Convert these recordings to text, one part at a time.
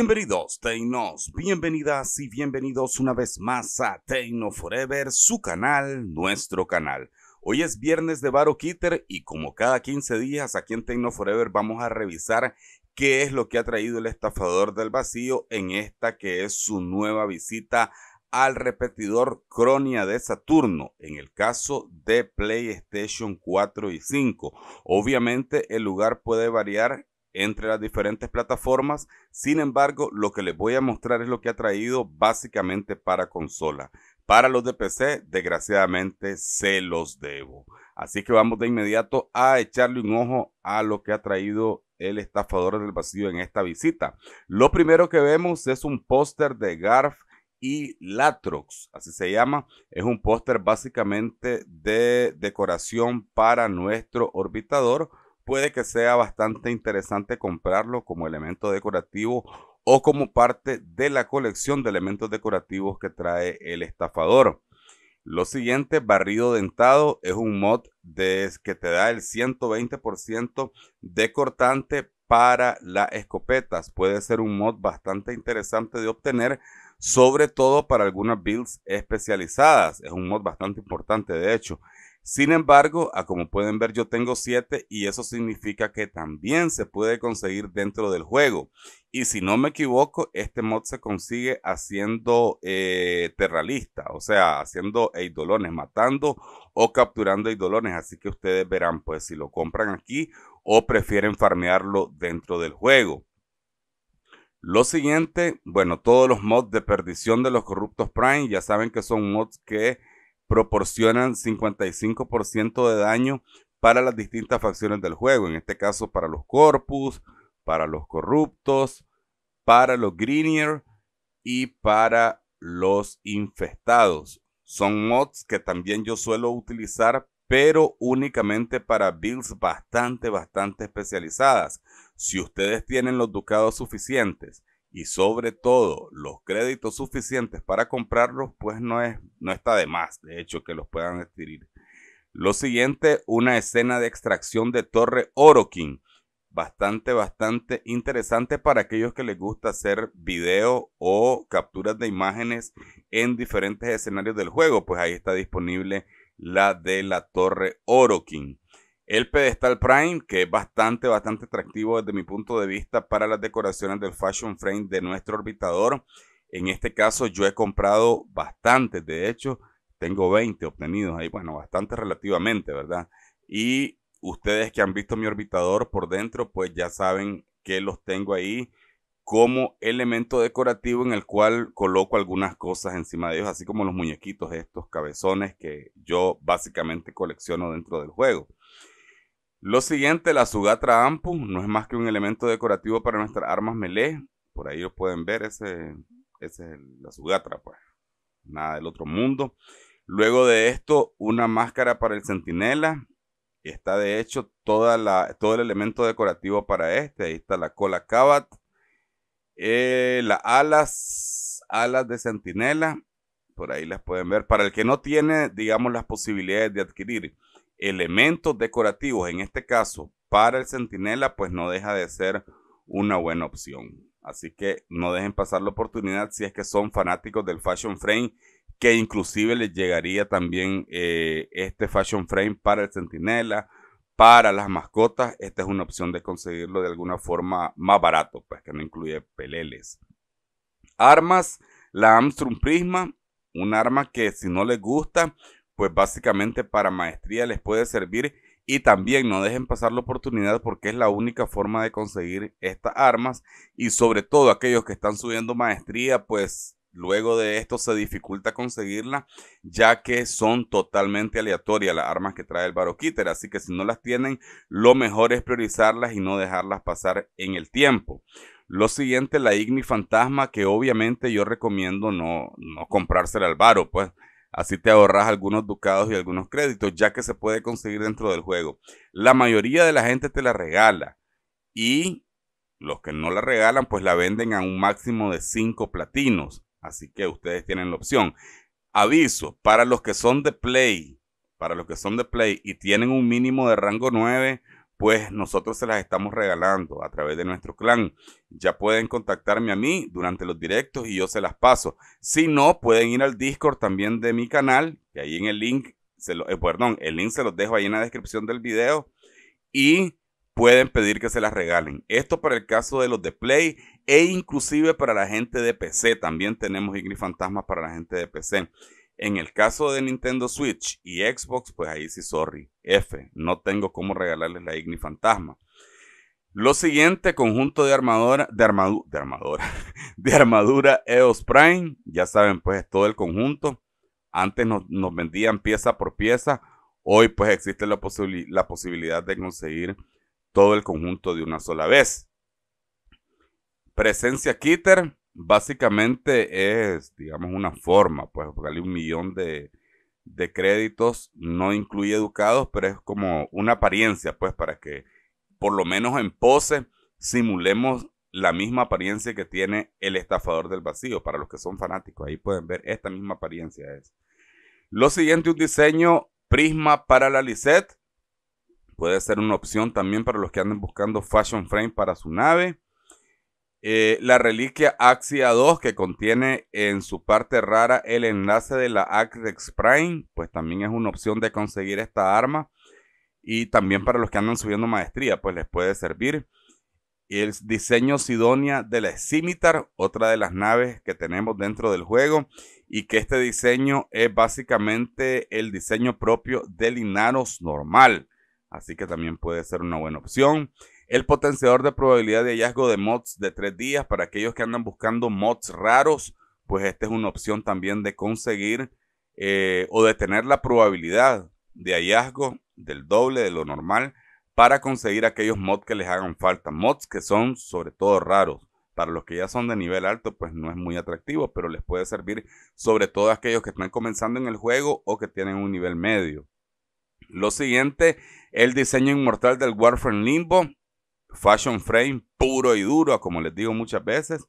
Bienvenidos, Teinos, bienvenidas y bienvenidos una vez más a Teino Forever, su canal, nuestro canal. Hoy es viernes de Baro Kitter y como cada 15 días aquí en Teino Forever vamos a revisar qué es lo que ha traído el estafador del vacío en esta que es su nueva visita al repetidor Cronia de Saturno, en el caso de PlayStation 4 y 5. Obviamente el lugar puede variar entre las diferentes plataformas. Sin embargo, lo que les voy a mostrar es lo que ha traído básicamente para consola. Para los de PC, desgraciadamente se los debo. Así que vamos de inmediato a echarle un ojo a lo que ha traído el estafador del vacío en esta visita. Lo primero que vemos es un póster de Garf y Latrox, así se llama. Es un póster básicamente de decoración para nuestro orbitador puede que sea bastante interesante comprarlo como elemento decorativo o como parte de la colección de elementos decorativos que trae el estafador. Lo siguiente, barrido dentado, es un mod de, que te da el 120% de cortante para las escopetas. Puede ser un mod bastante interesante de obtener, sobre todo para algunas builds especializadas. Es un mod bastante importante, de hecho. Sin embargo, ah, como pueden ver yo tengo 7 y eso significa que también se puede conseguir dentro del juego. Y si no me equivoco, este mod se consigue haciendo eh, terralista, o sea, haciendo eidolones, matando o capturando eidolones. Así que ustedes verán pues si lo compran aquí o prefieren farmearlo dentro del juego. Lo siguiente, bueno, todos los mods de perdición de los corruptos Prime, ya saben que son mods que proporcionan 55% de daño para las distintas facciones del juego, en este caso para los corpus, para los corruptos, para los greenier y para los infestados. Son mods que también yo suelo utilizar, pero únicamente para builds bastante, bastante especializadas. Si ustedes tienen los ducados suficientes y sobre todo los créditos suficientes para comprarlos, pues no, es, no está de más, de hecho, que los puedan adquirir. Lo siguiente, una escena de extracción de Torre Orokin. Bastante, bastante interesante para aquellos que les gusta hacer video o capturas de imágenes en diferentes escenarios del juego. Pues ahí está disponible la de la Torre Orokin. El pedestal Prime, que es bastante, bastante atractivo desde mi punto de vista para las decoraciones del Fashion Frame de nuestro orbitador. En este caso yo he comprado bastantes, de hecho tengo 20 obtenidos ahí, bueno, bastante relativamente, ¿verdad? Y ustedes que han visto mi orbitador por dentro, pues ya saben que los tengo ahí como elemento decorativo en el cual coloco algunas cosas encima de ellos, así como los muñequitos, estos cabezones que yo básicamente colecciono dentro del juego. Lo siguiente, la Sugatra Ampu, no es más que un elemento decorativo para nuestras armas melee. Por ahí lo pueden ver, ese, es la Sugatra, pues. Nada del otro mundo. Luego de esto, una máscara para el centinela. Está de hecho toda la, todo el elemento decorativo para este. Ahí está la cola cabat. Eh, las alas, alas de centinela. Por ahí las pueden ver. Para el que no tiene, digamos, las posibilidades de adquirir elementos decorativos, en este caso para el centinela, pues no deja de ser una buena opción. Así que no dejen pasar la oportunidad si es que son fanáticos del fashion frame, que inclusive les llegaría también eh, este fashion frame para el centinela, para las mascotas. Esta es una opción de conseguirlo de alguna forma más barato, pues que no incluye peleles. Armas, la Armstrong Prisma, un arma que si no les gusta, pues básicamente para maestría les puede servir y también no dejen pasar la oportunidad porque es la única forma de conseguir estas armas y sobre todo aquellos que están subiendo maestría pues luego de esto se dificulta conseguirla ya que son totalmente aleatorias las armas que trae el baroquíter así que si no las tienen lo mejor es priorizarlas y no dejarlas pasar en el tiempo lo siguiente la igni fantasma que obviamente yo recomiendo no, no comprársela al baro pues Así te ahorras algunos ducados y algunos créditos, ya que se puede conseguir dentro del juego. La mayoría de la gente te la regala y los que no la regalan, pues la venden a un máximo de 5 platinos. Así que ustedes tienen la opción. Aviso, para los que son de Play, para los que son de Play y tienen un mínimo de rango 9, pues nosotros se las estamos regalando a través de nuestro clan. Ya pueden contactarme a mí durante los directos y yo se las paso. Si no, pueden ir al Discord también de mi canal, que ahí en el link, se eh, perdón, el link se los dejo ahí en la descripción del video y pueden pedir que se las regalen. Esto para el caso de los de Play e inclusive para la gente de PC. También tenemos Igni Fantasmas para la gente de PC. En el caso de Nintendo Switch y Xbox, pues ahí sí, sorry, F, no tengo cómo regalarles la Igni Fantasma. Lo siguiente, conjunto de armadura, de, armadura, de armadura EOS Prime, ya saben, pues todo el conjunto. Antes nos, vendían pieza por pieza, hoy pues existe la, la posibilidad de conseguir todo el conjunto de una sola vez. Presencia Kitter, básicamente es, digamos, una forma, pues, darle un millón de, créditos no incluye educados, pero es como una apariencia, pues, para que por lo menos en pose simulemos la misma apariencia que tiene el estafador del vacío, para los que son fanáticos, ahí pueden ver esta misma apariencia Lo siguiente, un diseño prisma para la Lisette, puede ser una opción también para los que anden buscando fashion frame para su nave. Eh, la reliquia Axia 2 que contiene en su parte rara el enlace de la Axex Prime, pues también es una opción de conseguir esta arma. Y también para los que andan subiendo maestría, pues les puede servir. el diseño Sidonia de la Scimitar, otra de las naves que tenemos dentro del juego. Y que este diseño es básicamente el diseño propio del Inaros normal. Así que también puede ser una buena opción el potenciador de probabilidad de hallazgo de mods de tres días para aquellos que andan buscando mods raros, pues esta es una opción también de conseguir eh, o de tener la probabilidad de hallazgo del doble de lo normal para conseguir aquellos mods que les hagan falta, mods que son sobre todo raros. Para los que ya son de nivel alto, pues no es muy atractivo, pero les puede servir sobre todo a aquellos que están comenzando en el juego o que tienen un nivel medio. Lo siguiente, el diseño inmortal del Warframe Limbo fashion frame puro y duro, como les digo muchas veces.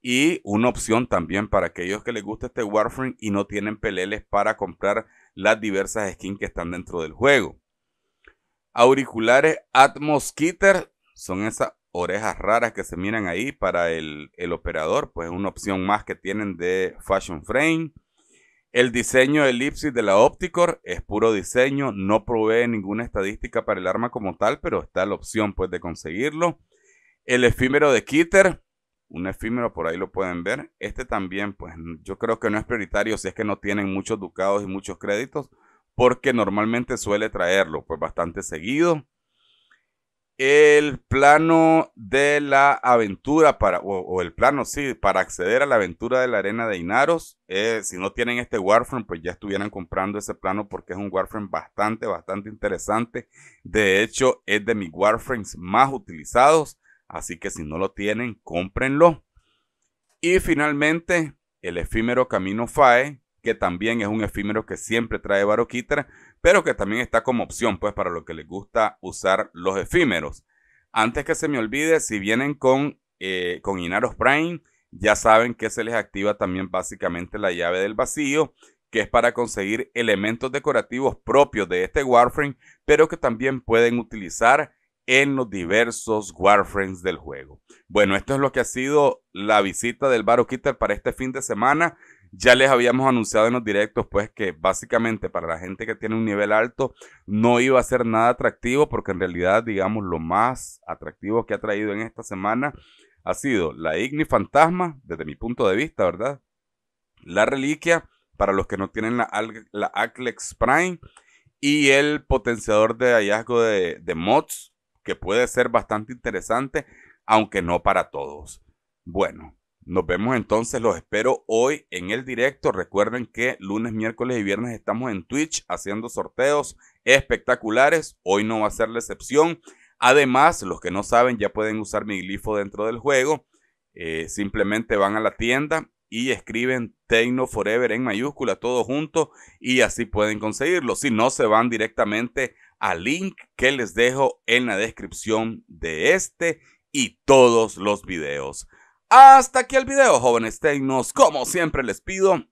Y una opción también para aquellos que les gusta este Warframe y no tienen peleles para comprar las diversas skins que están dentro del juego. Auriculares Atmos Kitter son esas orejas raras que se miran ahí para el, el operador, pues es una opción más que tienen de Fashion Frame. El diseño elipsis de la Opticor es puro diseño, no provee ninguna estadística para el arma como tal, pero está la opción pues de conseguirlo. El efímero de Kitter, un efímero por ahí lo pueden ver. Este también pues yo creo que no es prioritario si es que no tienen muchos ducados y muchos créditos, porque normalmente suele traerlo pues bastante seguido el plano de la aventura para, o, el plano, sí, para acceder a la aventura de la arena de Inaros. Eh, si no tienen este Warframe, pues ya estuvieran comprando ese plano porque es un Warframe bastante, bastante interesante. De hecho, es de mis Warframes más utilizados. Así que si no lo tienen, cómprenlo. Y finalmente, el efímero Camino Fae, que también es un efímero que siempre trae Baroquitra pero que también está como opción, pues, para lo que les gusta usar los efímeros. Antes que se me olvide, si vienen con, eh, con Inaros Prime, ya saben que se les activa también básicamente la llave del vacío, que es para conseguir elementos decorativos propios de este Warframe, pero que también pueden utilizar en los diversos Warframes del juego. Bueno, esto es lo que ha sido la visita del Baro Kitter para este fin de semana. Ya les habíamos anunciado en los directos, pues, que básicamente para la gente que tiene un nivel alto no iba a ser nada atractivo, porque en realidad, digamos, lo más atractivo que ha traído en esta semana ha sido la Igni Fantasma, desde mi punto de vista, ¿verdad? La Reliquia, para los que no tienen la, la Prime, y el potenciador de hallazgo de, de mods, que puede ser bastante interesante, aunque no para todos. Bueno, nos vemos entonces, los espero hoy en el directo. Recuerden que lunes, miércoles y viernes estamos en Twitch haciendo sorteos espectaculares. Hoy no va a ser la excepción. Además, los que no saben ya pueden usar mi glifo dentro del juego. Eh, simplemente van a la tienda y escriben Tecno Forever en mayúscula, todo junto, y así pueden conseguirlo. Si no, se van directamente al link que les dejo en la descripción de este y todos los videos. Hasta aquí el video, jóvenes tecnos. Como siempre les pido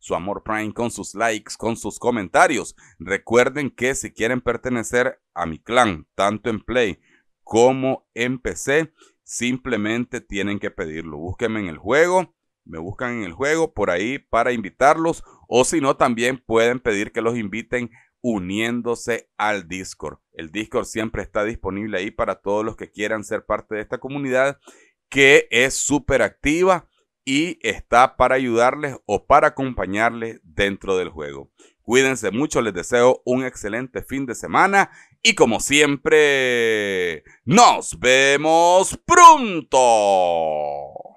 su amor Prime con sus likes, con sus comentarios. Recuerden que si quieren pertenecer a mi clan, tanto en Play como en PC, simplemente tienen que pedirlo. Búsquenme en el juego, me buscan en el juego por ahí para invitarlos o si no también pueden pedir que los inviten uniéndose al Discord. El Discord siempre está disponible ahí para todos los que quieran ser parte de esta comunidad que es súper activa y está para ayudarles o para acompañarles dentro del juego. Cuídense mucho, les deseo un excelente fin de semana y como siempre, nos vemos pronto.